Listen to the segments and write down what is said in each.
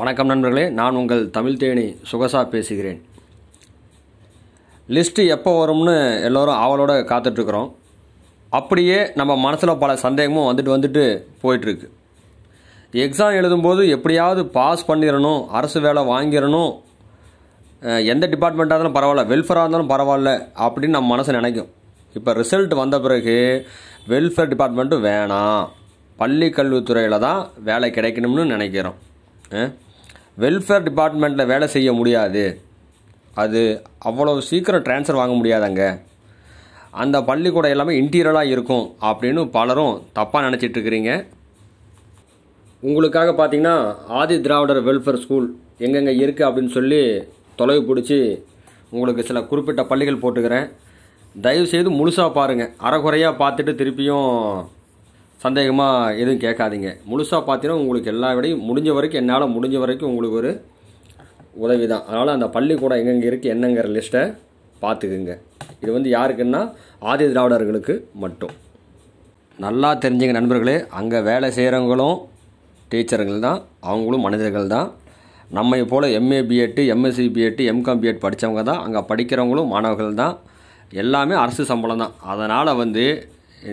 வணக்கம் நண்பர்களே நான் உங்கள் தமிழ் தேனி சுகசா பேசுகிறேன் லிஸ்ட்டு எப்போ வரும்னு எல்லோரும் அவளோட காத்துட்ருக்குறோம் அப்படியே நம்ம மனசில் பல சந்தேகமும் வந்துட்டு வந்துட்டு போயிட்டுருக்கு எக்ஸாம் எழுதும்போது எப்படியாவது பாஸ் பண்ணிடணும் அரசு வேலை வாங்கிடணும் எந்த டிபார்ட்மெண்ட்டாக இருந்தாலும் பரவாயில்ல வெல்ஃபேராக இருந்தாலும் பரவாயில்ல அப்படின்னு நம்ம மனசு நினைக்கும் இப்போ ரிசல்ட் வந்த பிறகு வெல்ஃபேர் டிபார்ட்மெண்ட்டும் வேணாம் பள்ளி கல்வித்துறையில் தான் வேலை கிடைக்கணும்னு நினைக்கிறோம் வெல்ஃபேர் டிபார்ட்மெண்ட்டில் வேலை செய்ய முடியாது அது அவ்வளோ சீக்கிரம் ட்ரான்ஸ்ஃபர் வாங்க முடியாதாங்க அந்த பள்ளிக்கூடம் எல்லாமே இன்டீரியலாக இருக்கும் அப்படின்னு பலரும் தப்பாக நினச்சிட்ருக்குறீங்க உங்களுக்காக பார்த்தீங்கன்னா ஆதி திராவிடர் வெல்ஃபேர் ஸ்கூல் எங்கெங்கே இருக்குது அப்படின்னு சொல்லி தொலைவு பிடிச்சி உங்களுக்கு சில குறிப்பிட்ட பள்ளிகள் போட்டுக்கிறேன் தயவுசெய்து முழுசாக பாருங்கள் அறகுறையாக பார்த்துட்டு திருப்பியும் சந்தேகமாக எதுவும் கேட்காதீங்க முழுசாக பார்த்தீங்கன்னா உங்களுக்கு எல்லா விடையும் முடிஞ்ச வரைக்கும் என்னால் முடிஞ்ச வரைக்கும் உங்களுக்கு ஒரு உதவி தான் அதனால் அந்த பள்ளிக்கூடம் எங்கெங்கே இருக்குது என்னங்கிற லிஸ்ட்டை பார்த்துக்குங்க இது வந்து யாருக்குன்னா ஆதி திராவிடர்களுக்கு மட்டும் நல்லா தெரிஞ்சுங்க நண்பர்களே அங்கே வேலை செய்கிறவங்களும் டீச்சர்கள் தான் அவங்களும் மனிதர்கள் தான் நம்மை போல் MA BEd MSc BEd MCom BEd படித்தவங்க தான் அங்கே படிக்கிறவங்களும் மாணவர்கள் தான் எல்லாமே அரசு சம்பளம் தான் அதனால் வந்து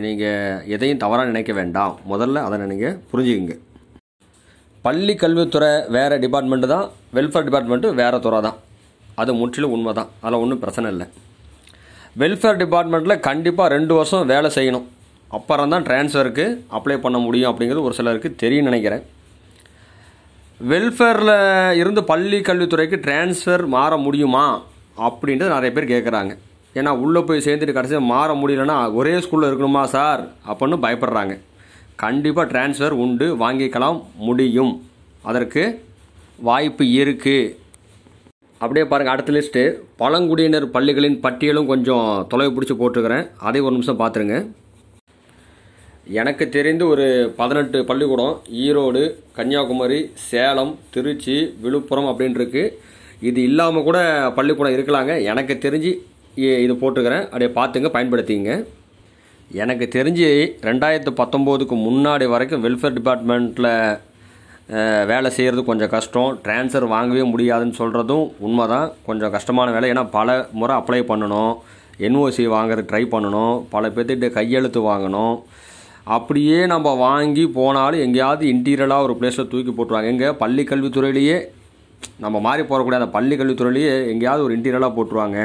நீங்கள் எதையும் தவறாக நினைக்க வேண்டாம் முதல்ல அதை நீங்கள் புரிஞ்சுக்குங்க பள்ளி கல்வித்துறை வேறு டிபார்ட்மெண்ட்டு தான் வெல்ஃபேர் டிபார்ட்மெண்ட்டு வேறு துறை தான் அது முற்றிலும் உண்மை தான் அதில் ஒன்றும் பிரச்சனை இல்லை வெல்ஃபேர் டிபார்ட்மெண்ட்டில் கண்டிப்பாக ரெண்டு வருஷம் வேலை செய்யணும் அப்புறம் தான் ட்ரான்ஸ்ஃபருக்கு அப்ளை பண்ண முடியும் அப்படிங்கிறது ஒரு சிலருக்கு தெரியும் நினைக்கிறேன் வெல்ஃபேரில் இருந்து பள்ளி கல்வித்துறைக்கு டிரான்ஸ்ஃபர் மாற முடியுமா அப்படின்றது நிறைய பேர் கேட்குறாங்க ஏன்னா உள்ளே போய் சேர்ந்துட்டு கடைசியாக மாற முடியலன்னா ஒரே ஸ்கூலில் இருக்கணுமா சார் அப்படின்னு பயப்படுறாங்க கண்டிப்பாக டிரான்ஸ்ஃபர் உண்டு வாங்கிக்கலாம் முடியும் அதற்கு வாய்ப்பு இருக்குது அப்படியே பாருங்கள் அடுத்த லிஸ்ட்டு பழங்குடியினர் பள்ளிகளின் பட்டியலும் கொஞ்சம் தொலைவு பிடிச்சி போட்டிருக்கிறேன் அதே ஒரு நிமிஷம் பார்த்துருங்க எனக்கு தெரிந்து ஒரு பதினெட்டு பள்ளிக்கூடம் ஈரோடு கன்னியாகுமரி சேலம் திருச்சி விழுப்புரம் அப்படின்ட்டுருக்கு இது இல்லாமல் கூட பள்ளிக்கூடம் இருக்கலாங்க எனக்கு தெரிஞ்சு இது போட்டுக்கிறேன் அப்படியே பார்த்துங்க பயன்படுத்திங்க எனக்கு தெரிஞ்சு ரெண்டாயிரத்து பத்தொம்போதுக்கு முன்னாடி வரைக்கும் வெல்ஃபேர் டிபார்ட்மெண்ட்டில் வேலை செய்கிறது கொஞ்சம் கஷ்டம் ட்ரான்ஸ்ஃபர் வாங்கவே முடியாதுன்னு சொல்கிறதும் உண்மை தான் கொஞ்சம் கஷ்டமான வேலை ஏன்னா பல முறை அப்ளை பண்ணணும் என்ஓசி வாங்குறதுக்கு ட்ரை பண்ணணும் பல பேர்த்திட்ட கையெழுத்து வாங்கணும் அப்படியே நம்ம வாங்கி போனாலும் எங்கேயாவது இன்டீரியலாக ஒரு பிளேஸில் தூக்கி போட்டுருவாங்க எங்கே பள்ளி கல்வித்துறையிலேயே நம்ம மாறி போகக்கூடிய அந்த பள்ளி கல்வித்துறையிலேயே எங்கேயாவது ஒரு இன்டீரியலாக போட்டுருவாங்க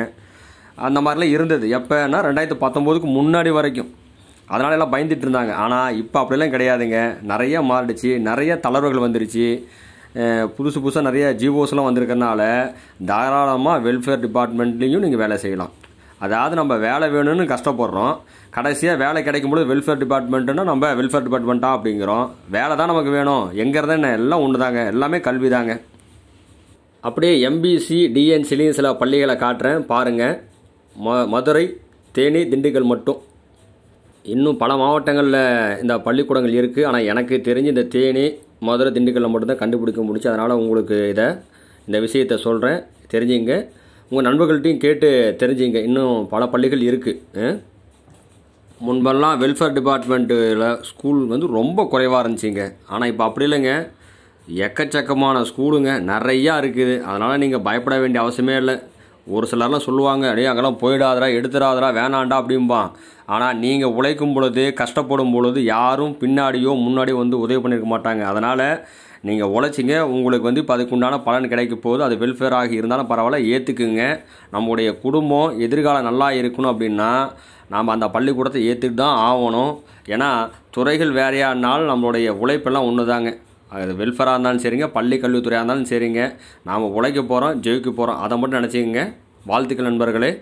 அந்த மாதிரிலாம் இருந்தது எப்போனா ரெண்டாயிரத்து பத்தொம்போதுக்கு முன்னாடி வரைக்கும் அதனால எல்லாம் பயந்துட்டு இருந்தாங்க ஆனால் இப்போ அப்படிலாம் கிடையாதுங்க நிறைய மாறிடுச்சு நிறைய தளர்வுகள் வந்துருச்சு புதுசு புதுசாக நிறைய ஜிஓஸ்லாம் வந்திருக்கறனால தாராளமாக வெல்ஃபேர் டிபார்ட்மெண்ட்லேயும் நீங்கள் வேலை செய்யலாம் அதாவது நம்ம வேலை வேணும்னு கஷ்டப்படுறோம் கடைசியாக வேலை கிடைக்கும்போது வெல்ஃபேர் டிபார்ட்மெண்ட்டுன்னா நம்ம வெல்ஃபேர் டிபார்ட்மெண்ட்டாக அப்படிங்கிறோம் வேலை தான் நமக்கு வேணும் எங்கே இருந்தால் எல்லாம் ஒன்று தாங்க எல்லாமே கல்வி தாங்க அப்படியே எம்பிசி டிஎன்சிலையும் சில பள்ளிகளை காட்டுறேன் பாருங்கள் ம மதுரை தேனி திண்டுக்கல் மட்டும் இன்னும் பல மாவட்டங்களில் இந்த பள்ளிக்கூடங்கள் இருக்குது ஆனால் எனக்கு தெரிஞ்சு இந்த தேனி மதுரை திண்டுக்கல்லில் மட்டும்தான் கண்டுபிடிக்க முடிச்சு அதனால் உங்களுக்கு இதை இந்த விஷயத்தை சொல்கிறேன் தெரிஞ்சுங்க உங்கள் நண்பர்கள்ட்டையும் கேட்டு தெரிஞ்சுங்க இன்னும் பல பள்ளிகள் இருக்குது முன்பெல்லாம் வெல்ஃபேர் டிபார்ட்மெண்ட்டில் ஸ்கூல் வந்து ரொம்ப குறைவாக இருந்துச்சுங்க ஆனால் இப்போ அப்படி இல்லைங்க எக்கச்சக்கமான ஸ்கூலுங்க நிறையா இருக்குது அதனால் நீங்கள் பயப்பட வேண்டிய அவசியமே இல்லை ஒரு சிலர்லாம் சொல்லுவாங்க நீ அங்கெல்லாம் போயிடாதரா எடுத்துடாதரா வேணாண்டா அப்படிம்பான் ஆனால் நீங்கள் உழைக்கும் பொழுது கஷ்டப்படும் பொழுது யாரும் பின்னாடியோ முன்னாடியோ வந்து உதவி பண்ணியிருக்க மாட்டாங்க அதனால் நீங்கள் உழைச்சிங்க உங்களுக்கு வந்து இப்போ அதுக்குண்டான பலன் கிடைக்க போகுது அது ஆகி இருந்தாலும் பரவாயில்ல ஏற்றுக்குங்க நம்முடைய குடும்பம் எதிர்காலம் நல்லா இருக்கணும் அப்படின்னா நாம் அந்த பள்ளிக்கூடத்தை ஏற்றுட்டு தான் ஆகணும் ஏன்னா துறைகள் வேறையானால் நம்மளுடைய உழைப்பெல்லாம் ஒன்று தாங்க அது வெல்ஃபேராக இருந்தாலும் சரிங்க பள்ளி கல்வித்துறையாக இருந்தாலும் சரிங்க நாம் உழைக்க போகிறோம் ஜெயிக்க போகிறோம் அதை மட்டும் நினச்சிக்கங்க வாழ்த்துக்கள் நண்பர்களே